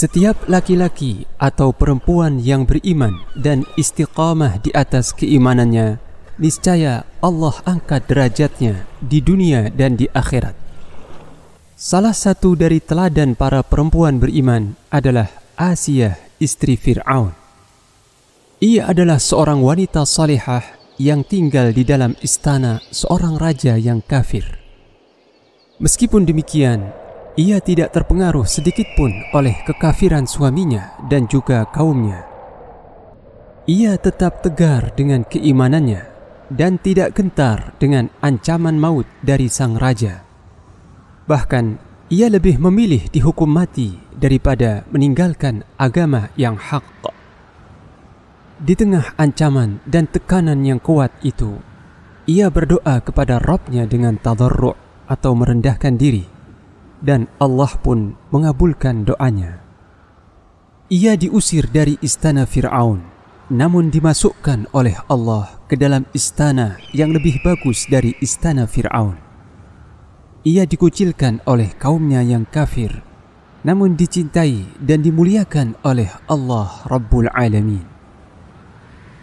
Setiap laki-laki atau perempuan yang beriman dan istiqamah di atas keimanannya, niscaya Allah angkat derajatnya di dunia dan di akhirat. Salah satu dari teladan para perempuan beriman adalah Asiyah, istri Fir'aun. Ia adalah seorang wanita salihah yang tinggal di dalam istana seorang raja yang kafir. Meskipun demikian, ia tidak terpengaruh sedikitpun oleh kekafiran suaminya dan juga kaumnya. Ia tetap tegar dengan keimanannya dan tidak gentar dengan ancaman maut dari sang raja. Bahkan, ia lebih memilih dihukum mati daripada meninggalkan agama yang hak. Di tengah ancaman dan tekanan yang kuat itu, ia berdoa kepada Robnya dengan tadarru' atau merendahkan diri dan Allah pun mengabulkan doanya. Ia diusir dari istana Fir'aun, namun dimasukkan oleh Allah ke dalam istana yang lebih bagus dari istana Fir'aun. Ia dikucilkan oleh kaumnya yang kafir, namun dicintai dan dimuliakan oleh Allah Rabbul Alamin.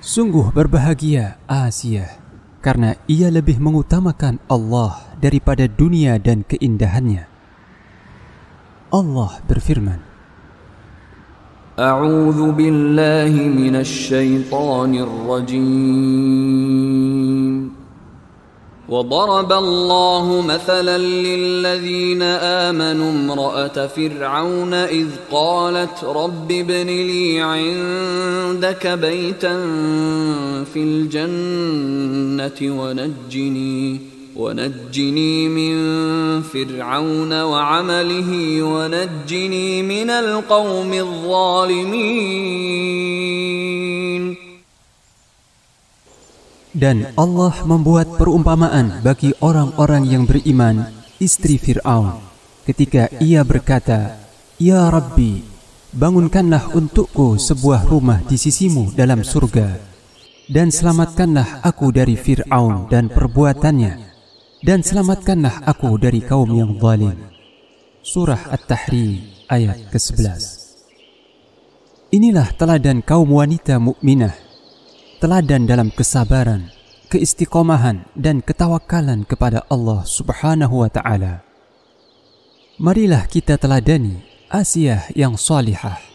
Sungguh berbahagia Asia karena ia lebih mengutamakan Allah daripada dunia dan keindahannya. Allah berfirman A'udhu billahi minas syaitanir rajim وضرب الله مثلا للذين آمنوا امرأة فرعون إذ قالت رب ابن لي عندك بيتا في الجنة ونجني ونجني من فرعون وعمله ونجني مِنَ الْقَوْمِ Dan Allah membuat perumpamaan bagi orang-orang yang beriman, istri Fir'aun. Ketika ia berkata, Ya Rabbi, bangunkanlah untukku sebuah rumah di sisimu dalam surga. Dan selamatkanlah aku dari Fir'aun dan perbuatannya dan selamatkanlah aku dari kaum yang zalim. Surah At-Tahrim ayat ke-11 Inilah teladan kaum wanita mukminah, teladan dalam kesabaran, keistiqomahan dan ketawakalan kepada Allah Subhanahu wa taala. Marilah kita teladani Asiyah yang salihah.